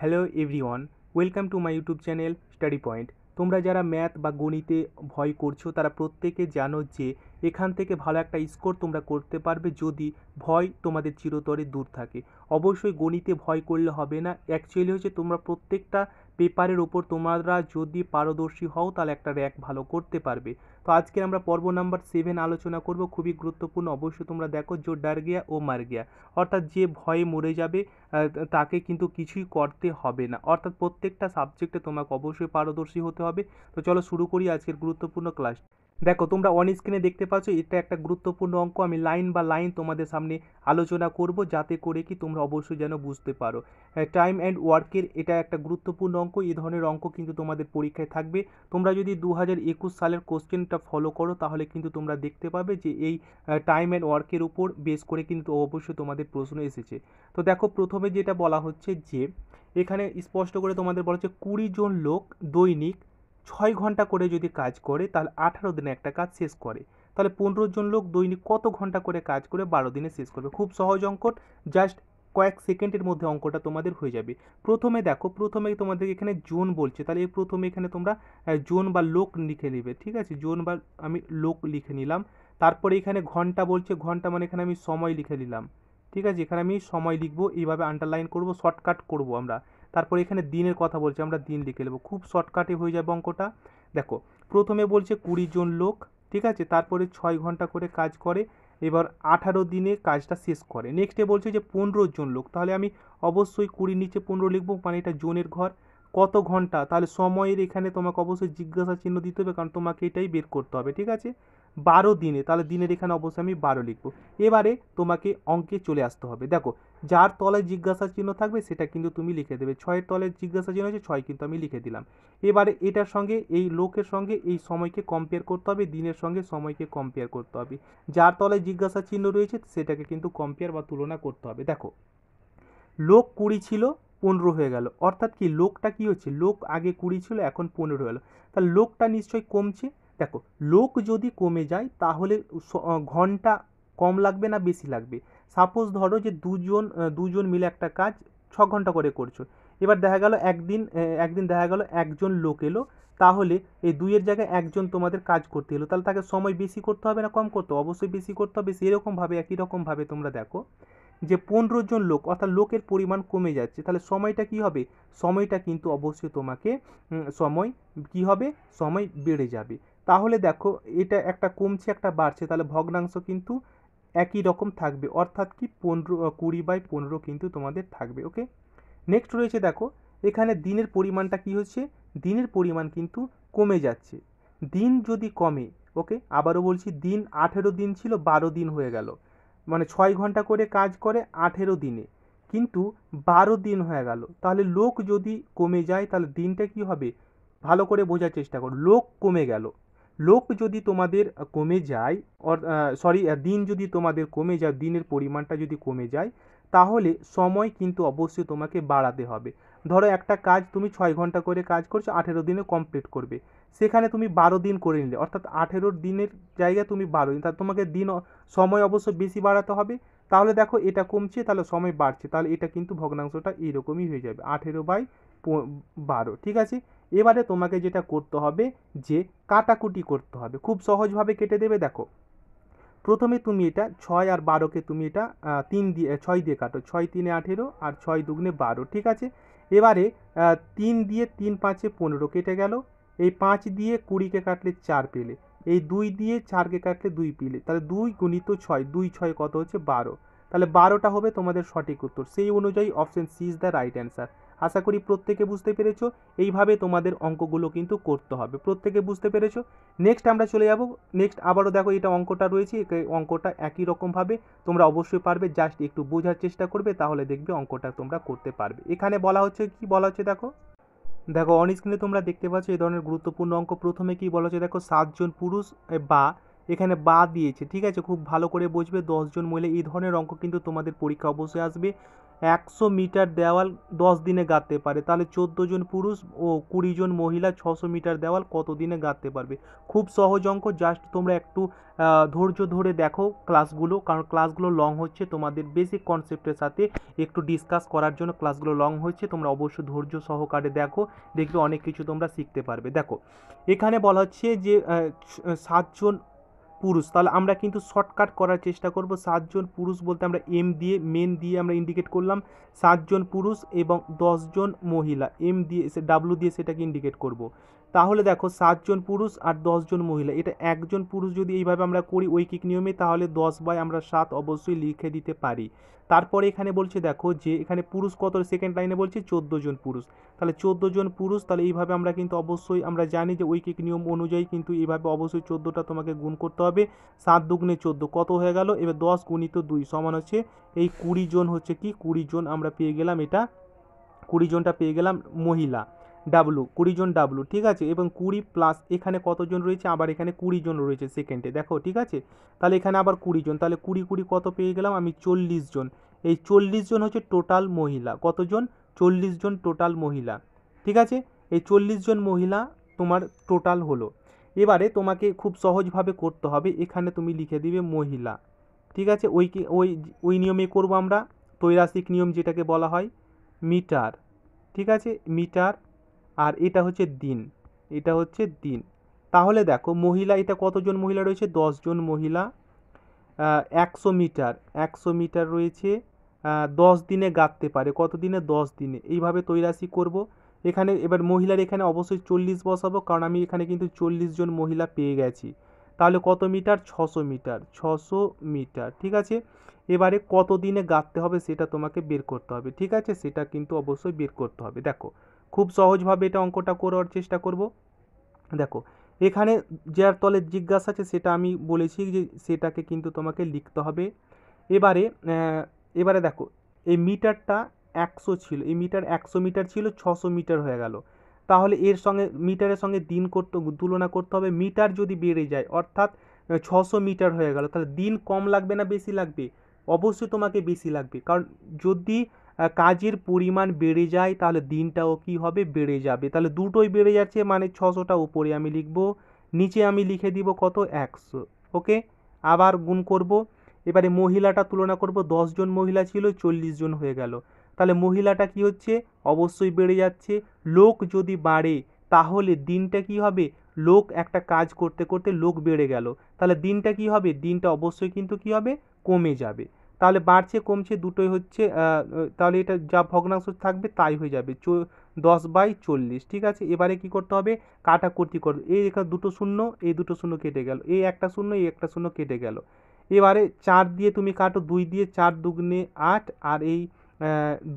hello everyone welcome to my YouTube channel study point তোমরা যারা math বা গণিতে ভয় করছো তারা প্রত্যেকে জানো যে এখান থেকে ভালো একটা স্কোর তোমরা করতে পারবে যদি ভয় তোমাদের চিরতরে দূর থাকে অবশ্যই গণিতে ভয় করলে হবে না অ্যাকচুয়ালি হচ্ছে তোমরা প্রত্যেকটা পেপারের ওপর তোমরা যদি পারদর্শী হও তাহলে একটা র্যাক ভালো করতে পারবে তো আজকে আমরা পর্ব নাম্বার সেভেন আলোচনা করব খুবই গুরুত্বপূর্ণ অবশ্যই তোমরা দেখো জো ডার গিয়া ও মার গিয়া অর্থাৎ যে ভয়ে মরে যাবে তাকে কিন্তু কিছুই করতে হবে না অর্থাৎ প্রত্যেকটা সাবজেক্টে তোমাকে অবশ্যই পারদর্শী হতে হবে তো চলো শুরু করি আজকের গুরুত্বপূর্ণ ক্লাস দেখো তোমরা অন স্ক্রিনে দেখতে পাচ্ছ এটা একটা গুরুত্বপূর্ণ অঙ্ক আমি লাইন বা লাইন তোমাদের সামনে আলোচনা করব যাতে করে কি তোমরা অবশ্যই যেন বুঝতে পারো টাইম অ্যান্ড ওয়ার্কের এটা একটা গুরুত্বপূর্ণ অঙ্ক এই ধরনের অঙ্ক কিন্তু তোমাদের পরীক্ষায় থাকবে তোমরা যদি দু সালের কোশ্চেনটা ফলো করো তাহলে কিন্তু তোমরা দেখতে পাবে যে এই টাইম অ্যান্ড ওয়ার্কের উপর বেস করে কিন্তু অবশ্যই তোমাদের প্রশ্ন এসেছে তো দেখো প্রথমে যেটা বলা হচ্ছে যে এখানে স্পষ্ট করে তোমাদের বলা হচ্ছে কুড়ি জন লোক দৈনিক ছয় ঘন্টা করে যদি কাজ করে তাহলে আঠারো দিনে একটা কাজ শেষ করে তাহলে পনেরো জন লোক দৈনিক কত ঘন্টা করে কাজ করে বারো দিনে শেষ করবে খুব সহজ অঙ্কট জাস্ট কয়েক সেকেন্ডের মধ্যে অঙ্কটা তোমাদের হয়ে যাবে প্রথমে দেখো প্রথমে তোমাদের এখানে জোন বলছে তাহলে এই প্রথমে এখানে তোমরা জোন বা লোক লিখে নেবে ঠিক আছে জোন বা আমি লোক লিখে নিলাম তারপরে এখানে ঘন্টা বলছে ঘন্টা মানে এখানে আমি সময় লিখে নিলাম ঠিক আছে এখানে আমি সময় লিখবো এইভাবে আন্ডারলাইন করব শর্টকাট করব আমরা তারপর এখানে দিনের কথা বলছি আমরা দিন লিখে নেবো খুব শর্টকাটে হয়ে যাবে অঙ্কটা দেখো প্রথমে বলছে কুড়ি জন লোক ঠিক আছে তারপরে ছয় ঘন্টা করে কাজ করে এবার আঠারো দিনে কাজটা শেষ করে নেক্সটে বলছে যে পনেরো জন লোক তাহলে আমি অবশ্যই কুড়ির নিচে পনেরো লিখবো মানে এটা জোনের ঘর কত ঘন্টা তাহলে সময়ের এখানে তোমাকে অবশ্যই জিজ্ঞাসা চিহ্ন দিতে হবে কারণ তোমাকে এটাই বের করতে হবে ঠিক আছে বারো দিনে তাহলে দিনের এখানে অবশ্যই আমি বারো লিখবো এবারে তোমাকে অঙ্কে চলে আসতে হবে দেখো যার তলায় জিজ্ঞাসা চিহ্ন থাকবে সেটা কিন্তু তুমি লিখে দেবে ছয়ের তলায় জিজ্ঞাসা চিহ্ন আছে ছয় কিন্তু আমি লিখে দিলাম এবারে এটার সঙ্গে এই লোকের সঙ্গে এই সময়কে কম্পেয়ার করতে হবে দিনের সঙ্গে সময়কে কম্পেয়ার করতে হবে যার তলায় জিজ্ঞাসা চিহ্ন রয়েছে সেটাকে কিন্তু কম্পেয়ার বা তুলনা করতে হবে দেখো লোক কুড়ি ছিল পনেরো হয়ে গেল অর্থাৎ কি লোকটা কি হচ্ছে লোক আগে কুড়ি ছিল এখন পনেরো হলো তাহলে লোকটা নিশ্চয়ই কমছে দেখো লোক যদি কমে যায় তাহলে ঘন্টা কম লাগবে না বেশি লাগবে সাপোজ ধরো যে দুজন দুজন মিলে একটা কাজ ছ ঘন্টা করে করছো এবার দেখা গেল একদিন একদিন দেখা গেল একজন লোক এলো তাহলে এই দুইয়ের জায়গায় একজন তোমাদের কাজ করতে এলো তাহলে তাকে সময় বেশি করতে হবে না কম করতে হবে অবশ্যই বেশি করতে হবে সেরকমভাবে একই রকমভাবে তোমরা দেখো যে পনেরো জন লোক অর্থাৎ লোকের পরিমাণ কমে যাচ্ছে তাহলে সময়টা কি হবে সময়টা কিন্তু অবশ্যই তোমাকে সময় কি হবে সময় বেড়ে যাবে তাহলে দেখো এটা একটা কমছে একটা বাড়ছে তাহলে ভগ্নাংশ কিন্তু একই রকম থাকবে অর্থাৎ কি পনেরো কুড়ি বাই পনেরো কিন্তু তোমাদের থাকবে ওকে নেক্সট রয়েছে দেখো এখানে দিনের পরিমাণটা কি হচ্ছে দিনের পরিমাণ কিন্তু কমে যাচ্ছে দিন যদি কমে ওকে আবারও বলছি দিন আঠেরো দিন ছিল বারো দিন হয়ে গেল মানে ছয় ঘন্টা করে কাজ করে আঠেরো দিনে কিন্তু বারো দিন হয়ে গেল তাহলে লোক যদি কমে যায় তাহলে দিনটা কি হবে ভালো করে বোঝার চেষ্টা করো লোক কমে গেল লোক যদি তোমাদের কমে যায় সরি দিন যদি তোমাদের কমে যায় দিনের পরিমাণটা যদি কমে যায় তাহলে সময় কিন্তু অবশ্যই তোমাকে বাড়াতে হবে ধরো একটা কাজ তুমি ছয় ঘন্টা করে কাজ করছো আঠেরো দিনে কমপ্লিট করবে সেখানে তুমি বারো দিন করে নিলে অর্থাৎ আঠেরো দিনের জায়গায় তুমি বারো দিন তাহলে তোমাকে দিন সময় অবশ্য বেশি বাড়াতে হবে তাহলে দেখো এটা কমছে তাহলে সময় বাড়ছে তাহলে এটা কিন্তু ভগ্নাংশটা এইরকমই হয়ে যাবে আঠেরো বাই বারো ঠিক আছে এবারে তোমাকে যেটা করতে হবে যে কাটাকুটি করতে হবে খুব সহজভাবে কেটে দেবে দেখো প্রথমে তুমি এটা ছয় আর বারোকে তুমি এটা তিন দিয়ে ছয় দিয়ে কাটো ছয় তিনে আঠেরো আর ছয় দুগুনে বারো ঠিক আছে এবারে তিন দিয়ে তিন পাঁচে পনেরো কেটে গেল এই পাঁচ দিয়ে কুড়িকে কাটলে চার পেলে এই দুই দিয়ে চারকে কাটলে দুই পেলে তাহলে দুই গুণিত ছয় দুই ছয় কত হচ্ছে বারো তাহলে বারোটা হবে তোমাদের সঠিক উত্তর সেই অনুযায়ী option C is the right answer আশা করি প্রত্যেকে বুঝতে পেরেছ এইভাবে তোমাদের অঙ্কগুলো কিন্তু করতে হবে প্রত্যেকে বুঝতে পেরেছ নেক্সট আমরা চলে যাব নেক্সট আবারও দেখো এটা অঙ্কটা রয়েছে অঙ্কটা একই রকমভাবে তোমরা অবশ্যই পারবে জাস্ট একটু বোঝার চেষ্টা করবে তাহলে দেখবে অঙ্কটা তোমরা করতে পারবে এখানে বলা হচ্ছে কি বলা হচ্ছে দেখো দেখো অনস্ক্রিনে তোমরা দেখতে পাচ্ছ এই ধরনের গুরুত্বপূর্ণ অঙ্ক প্রথমে কি বলা হচ্ছে দেখো সাতজন পুরুষ বা এখানে বা দিয়েছে ঠিক আছে খুব ভালো করে বুঝবে দশজন মহিলা এই ধরনের অঙ্ক কিন্তু তোমাদের পরীক্ষা অবশ্যই আসবে একশো মিটার দেওয়াল দশ দিনে গাঁথতে পারে তাহলে চোদ্দো জন পুরুষ ও কুড়ি জন মহিলা ছশো মিটার দেওয়াল কত দিনে গাঁথতে পারবে খুব সহজ অঙ্ক জাস্ট তোমরা একটু ধৈর্য ধরে দেখো ক্লাসগুলো কারণ ক্লাসগুলো লং হচ্ছে তোমাদের বেসিক কনসেপ্টের সাথে একটু ডিসকাস করার জন্য ক্লাসগুলো লং হচ্ছে তোমরা অবশ্যই ধৈর্য সহকারে দেখো দেখবে অনেক কিছু তোমরা শিখতে পারবে দেখো এখানে বলা হচ্ছে যে সাতজন পুরুষ তাহলে আমরা কিন্তু শর্টকাট করার চেষ্টা করব সাতজন পুরুষ বলতে আমরা এম দিয়ে মেন দিয়ে আমরা ইন্ডিকেট করলাম সাতজন পুরুষ এবং দশজন মহিলা এম দিয়ে ডাব্লু দিয়ে সেটাকে ইন্ডিকেট করব তাহলে দেখো সাতজন পুরুষ আর দশজন মহিলা এটা একজন পুরুষ যদি এইভাবে আমরা করি ঐকিক নিয়মে তাহলে দশ বাই আমরা সাত অবশ্যই লিখে দিতে পারি তারপরে এখানে বলছে দেখো যে এখানে পুরুষ কত সেকেন্ড লাইনে বলছে চোদ্দ জন পুরুষ তাহলে চোদ্দো জন পুরুষ তাহলে এইভাবে আমরা কিন্তু অবশ্যই আমরা জানি যে ঐকিক নিয়ম অনুযায়ী কিন্তু এইভাবে অবশ্যই চোদ্দোটা তোমাকে গুণ করতে হবে সাত দুগুণে চোদ্দো কত হয়ে গেল এবার দশ গুণিত দুই সমান হচ্ছে এই কুড়ি জন হচ্ছে কি কুড়ি জন আমরা পেয়ে গেলাম এটা কুড়ি জনটা পেয়ে গেলাম মহিলা ডাব্লু কুড়িজন ডাব্লু ঠিক আছে এবং কুড়ি প্লাস এখানে কতজন রয়েছে আবার এখানে কুড়িজন রয়েছে সেকেন্ডে দেখো ঠিক আছে তাহলে এখানে আবার কুড়িজন তাহলে কুড়ি কুড়ি কত পেয়ে গেলাম আমি চল্লিশ জন এই চল্লিশ জন হচ্ছে টোটাল মহিলা কতজন চল্লিশ জন টোটাল মহিলা ঠিক আছে এই চল্লিশ জন মহিলা তোমার টোটাল হলো এবারে তোমাকে খুব সহজভাবে করতে হবে এখানে তুমি লিখে দিবে মহিলা ঠিক আছে ওই ওই ওই নিয়মে করবো আমরা তৈরাসিক নিয়ম যেটাকে বলা হয় মিটার ঠিক আছে মিটার আর এটা হচ্ছে দিন এটা হচ্ছে দিন তাহলে দেখো মহিলা এটা কতজন মহিলা রয়েছে দশজন মহিলা একশো মিটার একশো মিটার রয়েছে দশ দিনে গাঁথতে পারে কত দিনে দশ দিনে এইভাবে তৈরাসি করব এখানে এবার মহিলার এখানে অবশ্যই চল্লিশ বসাবো কারণ আমি এখানে কিন্তু চল্লিশ জন মহিলা পেয়ে গেছি তাহলে কত মিটার ছশো মিটার ছশো মিটার ঠিক আছে এবারে কত দিনে গাঁথতে হবে সেটা তোমাকে বের করতে হবে ঠিক আছে সেটা কিন্তু অবশ্যই বের করতে হবে দেখো খুব সহজভাবে এটা অঙ্কটা করার চেষ্টা করব দেখো এখানে যার তলে জিজ্ঞাসা আছে সেটা আমি বলেছি যে সেটাকে কিন্তু তোমাকে লিখতে হবে এবারে এবারে দেখো এই মিটারটা একশো ছিল এই মিটার একশো মিটার ছিল ছশো মিটার হয়ে গেল তাহলে এর সঙ্গে মিটারের সঙ্গে দিন করতে তুলনা করতে হবে মিটার যদি বেড়ে যায় অর্থাৎ ছশো মিটার হয়ে গেল তাহলে দিন কম লাগবে না বেশি লাগবে অবশ্যই তোমাকে বেশি লাগবে কারণ যদি কাজের পরিমাণ বেড়ে যায় তাহলে দিনটাও কি হবে বেড়ে যাবে তাহলে দুটোই বেড়ে যাচ্ছে মানে ছশোটা উপরে আমি লিখব নিচে আমি লিখে দিব কত একশো ওকে আবার গুণ করব এবারে মহিলাটা তুলনা করব জন মহিলা ছিল চল্লিশ জন হয়ে গেল তাহলে মহিলাটা কি হচ্ছে অবশ্যই বেড়ে যাচ্ছে লোক যদি বাড়ে তাহলে দিনটা কি হবে লোক একটা কাজ করতে করতে লোক বেড়ে গেল তাহলে দিনটা কি হবে দিনটা অবশ্যই কিন্তু কি হবে কমে যাবে তাহলে বাড়ছে কমছে দুটোই হচ্ছে তাহলে এটা যা ভগ্নাংশ থাকবে তাই হয়ে যাবে চো দশ বাই চল্লিশ ঠিক আছে এবারে কি করতে হবে কাটাকুটি করবে এই এখানে দুটো শূন্য এই দুটো শূন্য কেটে গেল এই একটা শূন্য এই একটা শূন্য কেটে গেল এবারে চার দিয়ে তুমি কাটো দুই দিয়ে চার দুগুণে আট আর এই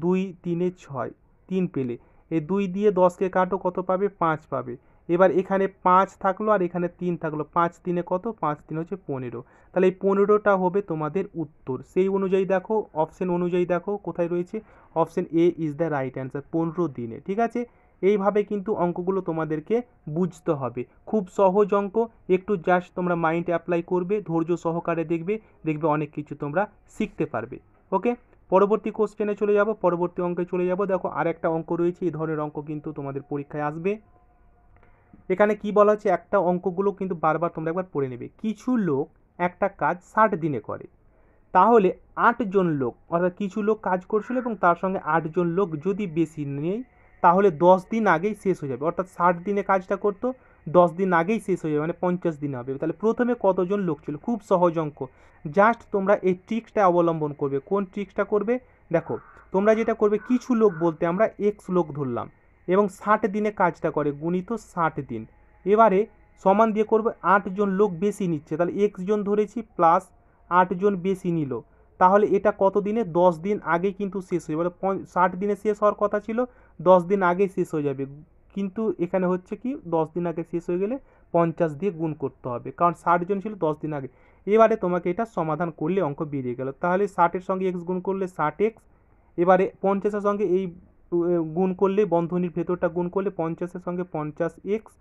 দুই তিনে ছয় তিন পেলে এই দুই দিয়ে দশকে কাটো কত পাবে পাঁচ পাবে এবার এখানে পাঁচ থাকলো আর এখানে তিন থাকলো পাঁচ তিনে কত পাঁচ তিন হচ্ছে পনেরো তাহলে এই পনেরোটা হবে তোমাদের উত্তর সেই অনুযায়ী দেখো অপশান অনুযায়ী দেখো কোথায় রয়েছে option A is the right answer পনেরো দিনে ঠিক আছে এইভাবে কিন্তু অঙ্কগুলো তোমাদেরকে বুঝতে হবে খুব সহজ অঙ্ক একটু জাস্ট তোমরা মাইন্ড অ্যাপ্লাই করবে ধৈর্য সহকারে দেখবে দেখবে অনেক কিছু তোমরা শিখতে পারবে ওকে পরবর্তী কোশ্চেনে চলে যাব পরবর্তী অঙ্কে চলে যাব দেখো আর একটা অঙ্ক রয়েছে এই ধরনের অঙ্ক কিন্তু তোমাদের পরীক্ষায় আসবে এখানে কি বলা হচ্ছে একটা অঙ্কগুলো কিন্তু বারবার তোমরা একবার পড়ে নেবে কিছু লোক একটা কাজ ষাট দিনে করে তাহলে আটজন লোক অর্থাৎ কিছু লোক কাজ করছিল এবং তার সঙ্গে আটজন লোক যদি বেশি নেই তাহলে দশ দিন আগেই শেষ হয়ে যাবে অর্থাৎ ষাট দিনে কাজটা করতো দশ দিন আগেই শেষ হয়ে যাবে মানে পঞ্চাশ দিনে হবে তাহলে প্রথমে কতজন লোক ছিল খুব সহজ অঙ্ক জাস্ট তোমরা এই ট্রিক্সটা অবলম্বন করবে কোন ট্রিক্সটা করবে দেখো তোমরা যেটা করবে কিছু লোক বলতে আমরা এক্স লোক ধরলাম এবং ষাট দিনে কাজটা করে গুণিত ষাট দিন এবারে সমান দিয়ে করবে আটজন লোক বেশি নিচ্ছে তাহলে এক্স জন ধরেছি প্লাস আটজন বেশি নিল তাহলে এটা কত দিনে দশ দিন আগে কিন্তু শেষ হয়ে যাবে ষাট দিনে শেষ হওয়ার কথা ছিল দশ দিন আগে শেষ হয়ে যাবে কিন্তু এখানে হচ্ছে কি দশ দিন আগে শেষ হয়ে গেলে পঞ্চাশ দিয়ে গুণ করতে হবে কারণ ষাটজন ছিল দশ দিন আগে এবারে তোমাকে এটা সমাধান করলে অঙ্ক বেরিয়ে গেল তাহলে ষাটের সঙ্গে এক্স গুণ করলে ষাট এক্স এবারে পঞ্চাশের সঙ্গে এই গুণ করলে বন্ধনীর ভেতরটা গুণ করলে পঞ্চাশের সঙ্গে পঞ্চাশ এক্স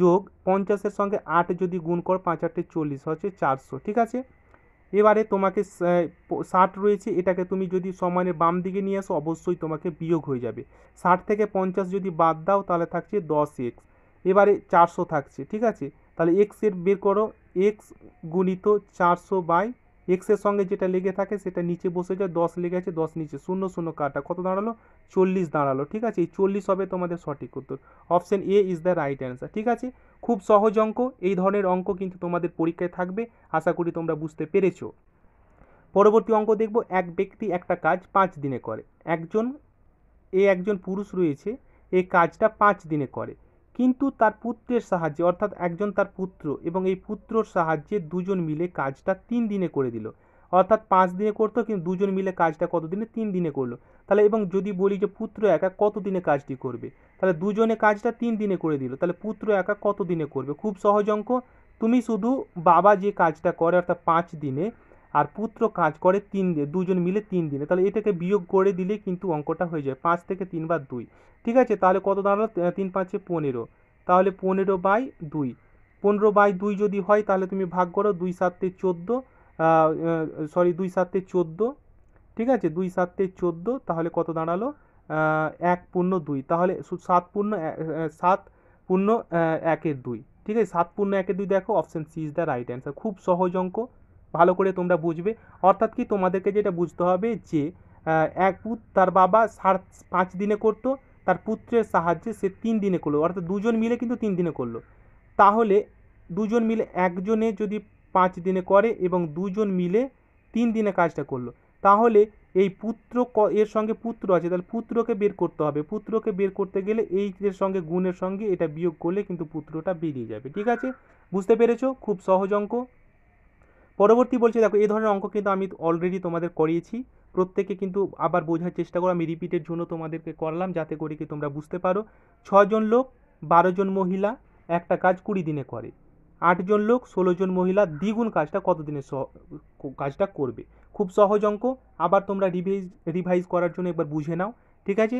যোগ পঞ্চাশের সঙ্গে আট যদি গুণ কর পাঁচ আটে চল্লিশ হচ্ছে চারশো ঠিক আছে এবারে তোমাকে ষাট রয়েছে এটাকে তুমি যদি সমানে বাম দিকে নিয়ে আসো অবশ্যই তোমাকে বিয়োগ হয়ে যাবে ষাট থেকে পঞ্চাশ যদি বাদ দাও তাহলে থাকছে দশ এক্স এবারে চারশো থাকছে ঠিক আছে তাহলে এক্সের বের করো এক্স গুণিত চারশো বাই এক্সের সঙ্গে যেটা লেগে থাকে সেটা নিচে বসে যায় দশ লেগে আছে দশ নিচে শূন্য শূন্য কাটা কত দাঁড়ালো চল্লিশ দাঁড়ালো ঠিক আছে এই চল্লিশ হবে তোমাদের সঠিক উত্তর option A is the right answer ঠিক আছে খুব সহজ অঙ্ক এই ধরনের অঙ্ক কিন্তু তোমাদের পরীক্ষায় থাকবে আশা করি তোমরা বুঝতে পেরেছো পরবর্তী অঙ্ক দেখব এক ব্যক্তি একটা কাজ পাঁচ দিনে করে একজন এ একজন পুরুষ রয়েছে এই কাজটা পাঁচ দিনে করে কিন্তু তার পুত্রের সাহায্যে অর্থাৎ একজন তার পুত্র এবং এই পুত্রর সাহায্যে দুজন মিলে কাজটা তিন দিনে করে দিল অর্থাৎ পাঁচ দিনে করতো কিন্তু দুজন মিলে কাজটা কত দিনে তিন দিনে করলো তাহলে এবং যদি বলি যে পুত্র একা কত দিনে কাজটি করবে তাহলে দুজনে কাজটা তিন দিনে করে দিল তাহলে পুত্র একা কত দিনে করবে খুব সহজ অঙ্ক তুমি শুধু বাবা যে কাজটা করে অর্থাৎ পাঁচ দিনে আর পুত্র কাজ করে তিন দিন দুজন মিলে তিন দিনে তাহলে এটাকে বিয়োগ করে দিলে কিন্তু অঙ্কটা হয়ে যায় পাঁচ থেকে তিন বা দুই ঠিক আছে তাহলে কত দাঁড়ালো তিন পাঁচে পনেরো তাহলে পনেরো বাই দুই পনেরো বাই দুই যদি হয় তাহলে তুমি ভাগ করো দুই সাতে চোদ্দো সরি দুই সাতে চোদ্দো ঠিক আছে দুই সাতে চোদ্দো তাহলে কত দাঁড়ালো এক পূর্ণ দুই তাহলে সাত পূর্ণ সাত পূর্ণ একের দুই ঠিক আছে সাত পূর্ণ একের দুই দেখো option C is the right answer খুব সহজ অঙ্ক ভালো করে তোমরা বুঝবে অর্থাৎ কি তোমাদেরকে যেটা বুঝতে হবে যে এক পুত তার বাবা সাত পাঁচ দিনে করতো তার পুত্রের সাহায্যে সে তিন দিনে করলো অর্থাৎ দুজন মিলে কিন্তু তিন দিনে করলো তাহলে দুজন মিলে একজনে যদি পাঁচ দিনে করে এবং দুজন মিলে তিন দিনে কাজটা করলো তাহলে এই পুত্র এর সঙ্গে পুত্র আছে তাহলে পুত্রকে বের করতে হবে পুত্রকে বের করতে গেলে এই এর সঙ্গে গুণের সঙ্গে এটা বিয়োগ করলে কিন্তু পুত্রটা বেরিয়ে যাবে ঠিক আছে বুঝতে পেরেছো খুব সহজ অঙ্ক পরবর্তী বলছি দেখো এই ধরনের অঙ্ক কিন্তু আমি অলরেডি তোমাদের করিয়েছি প্রত্যেকে কিন্তু আবার বোঝার চেষ্টা করো আমি রিপিটের জন্য তোমাদেরকে করলাম যাতে করে কি তোমরা বুঝতে পারো ছজন লোক বারোজন মহিলা একটা কাজ কুড়ি দিনে করে আটজন লোক ষোলোজন মহিলা দ্বিগুণ কাজটা স কাজটা করবে খুব সহজ অঙ্ক আবার তোমরা রিভাইজ রিভাইজ করার জন্য একবার বুঝে নাও ঠিক আছে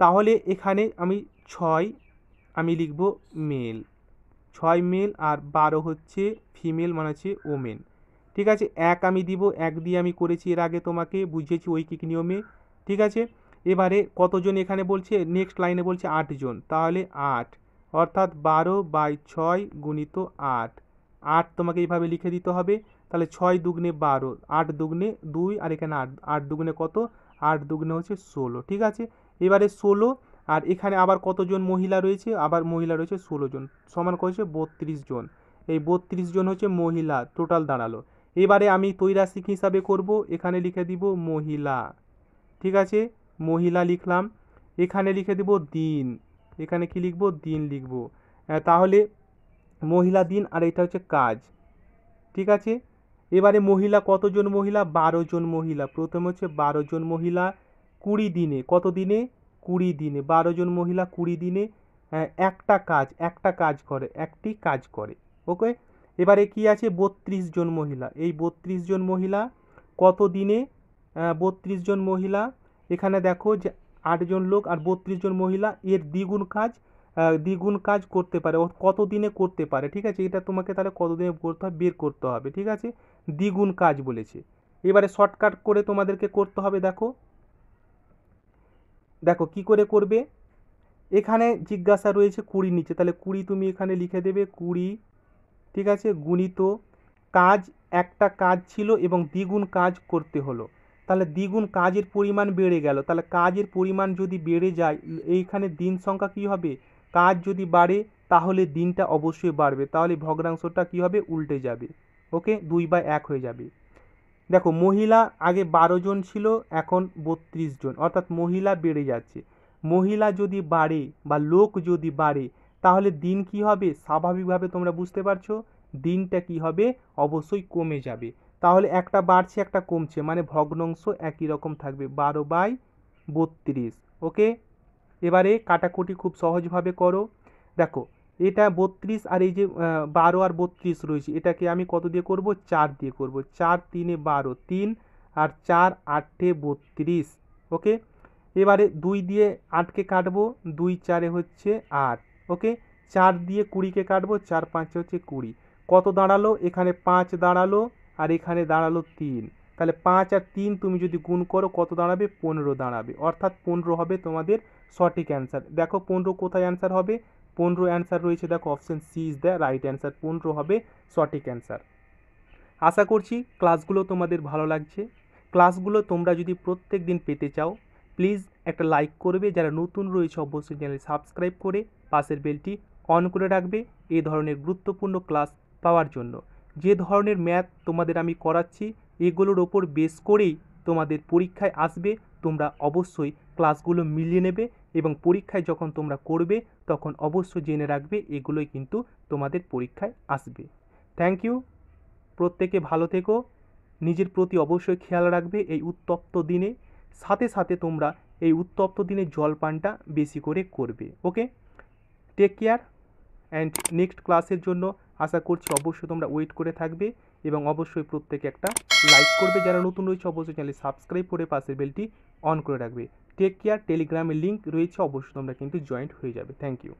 তাহলে এখানে আমি ছয় আমি লিখব মেল ছয় মেল আর বারো হচ্ছে ফিমেল মানে হচ্ছে ওমেন ঠিক আছে এক আমি দিব এক দিয়ে আমি করেছি এর আগে তোমাকে বুঝিয়েছি ঐকিক নিয়মে ঠিক আছে এবারে কতজন এখানে বলছে নেক্সট লাইনে বলছে আটজন তাহলে আট অর্থাৎ বারো বাই ছয় গুণিত আট আট তোমাকে এইভাবে লিখে দিতে হবে তাহলে ছয় দুগ্নে বারো আট দুগ্নে দুই আর এখানে আট আট দুগ্নে কত আট দুগ্নে হচ্ছে ষোলো ঠিক আছে এবারে ষোলো আর এখানে আবার কতজন মহিলা রয়েছে আবার মহিলা রয়েছে ষোলো জন সমান করেছে বত্রিশ জন এই বত্রিশ জন হচ্ছে মহিলা টোটাল দাঁড়ালো এবারে আমি তৈরাসিক হিসাবে করব এখানে লিখে দিব মহিলা ঠিক আছে মহিলা লিখলাম এখানে লিখে দিব দিন এখানে কি লিখব দিন লিখব তাহলে মহিলা দিন আর এটা হচ্ছে কাজ ঠিক আছে এবারে মহিলা কতজন মহিলা বারো জন মহিলা প্রথম হচ্ছে বারো জন মহিলা কুড়ি দিনে কত দিনে কুড়ি দিনে বারো জন মহিলা কুড়ি দিনে একটা কাজ একটা কাজ করে একটি কাজ করে ওকে এবারে কি আছে বত্রিশ জন মহিলা এই বত্রিশ জন মহিলা কত দিনে বত্রিশ জন মহিলা এখানে দেখো যে আটজন লোক আর বত্রিশ জন মহিলা এর দ্বিগুণ কাজ দ্বিগুণ কাজ করতে পারে ও কত দিনে করতে পারে ঠিক আছে এটা তোমাকে তাহলে কত দিনে করতে হবে বের করতে হবে ঠিক আছে দ্বিগুণ কাজ বলেছে এবারে শর্টকাট করে তোমাদেরকে করতে হবে দেখো দেখো কি করে করবে এখানে জিজ্ঞাসা রয়েছে কুড়ি নিচে তাহলে কুড়ি তুমি এখানে লিখে দেবে কুড়ি ঠিক আছে গুণিত কাজ একটা কাজ ছিল এবং দ্বিগুণ কাজ করতে হলো তাহলে দ্বিগুণ কাজের পরিমাণ বেড়ে গেল তাহলে কাজের পরিমাণ যদি বেড়ে যায় এইখানে দিন সংখ্যা কি হবে কাজ যদি বাড়ে তাহলে দিনটা অবশ্যই বাড়বে তাহলে ভগ্নাংশটা কি হবে উল্টে যাবে ওকে দুই বা এক হয়ে যাবে দেখো মহিলা আগে বারো জন ছিল এখন বত্রিশ জন অর্থাৎ মহিলা বেড়ে যাচ্ছে মহিলা যদি বাড়ে বা লোক যদি বাড়ে তাহলে দিন কি হবে স্বাভাবিকভাবে তোমরা বুঝতে পারছো দিনটা কি হবে অবশ্যই কমে যাবে তাহলে একটা বাড়ছে একটা কমছে মানে ভগ্নাংশ একই রকম থাকবে বারো বাই বত্রিশ ওকে এবারে কাটাকুটি খুব সহজভাবে করো দেখো এটা বত্রিশ আর এই যে বারো আর বত্রিশ রয়েছে এটাকে আমি কত দিয়ে করব চার দিয়ে করব চার তিনে বারো তিন আর চার আটে বত্রিশ ওকে এবারে দুই দিয়ে আটকে কাটবো দুই চারে হচ্ছে আট ওকে চার দিয়ে কুড়িকে কাটবো চার পাঁচ হচ্ছে কুড়ি কত দাঁড়ালো এখানে পাঁচ দাঁড়ালো আর এখানে দাঁড়ালো তিন তাহলে পাঁচ আর তিন তুমি যদি গুণ করো কত দাঁড়াবে পনেরো দাঁড়াবে অর্থাৎ পনেরো হবে তোমাদের সঠিক অ্যান্সার দেখো পনেরো কোথায় অ্যান্সার হবে পনেরো অ্যান্সার রয়েছে দেখো option C is the right answer পনেরো হবে সঠিক অ্যান্সার আশা করছি ক্লাসগুলো তোমাদের ভালো লাগছে ক্লাসগুলো তোমরা যদি প্রত্যেক দিন পেতে চাও প্লিজ একটা লাইক করবে যারা নতুন রয়েছে অবশ্যই চ্যানেল সাবস্ক্রাইব করে পাশের বেলটি অন করে রাখবে এই ধরনের গুরুত্বপূর্ণ ক্লাস পাওয়ার জন্য যে ধরনের ম্যাথ তোমাদের আমি করাচ্ছি এগুলোর ওপর বেস করেই তোমাদের পরীক্ষায় আসবে তোমরা অবশ্যই ক্লাসগুলো মিলিয়ে নেবে এবং পরীক্ষায় যখন তোমরা করবে তখন অবশ্যই জেনে রাখবে এগুলোই কিন্তু তোমাদের পরীক্ষায় আসবে থ্যাংক ইউ প্রত্যেকে ভালো থেকো নিজের প্রতি অবশ্যই খেয়াল রাখবে এই উত্তপ্ত দিনে সাথে সাথে তোমরা এই উত্তপ্ত দিনে জল পানটা বেশি করে করবে okay take care and next ক্লাসের জন্য আশা করছি অবশ্যই তোমরা ওয়েট করে থাকবে এবং অবশ্যই প্রত্যেকে একটা লাইক করবে যারা নতুন রয়েছে অবশ্যই চ্যানেল সাবস্ক্রাইব করে পাশের বেলটি অন করে রাখবে টেক কেয়ার টেলিগ্রামের লিঙ্ক রয়েছে অবশ্যই তোমরা কিন্তু জয়েন্ট হয়ে যাবে থ্যাংক ইউ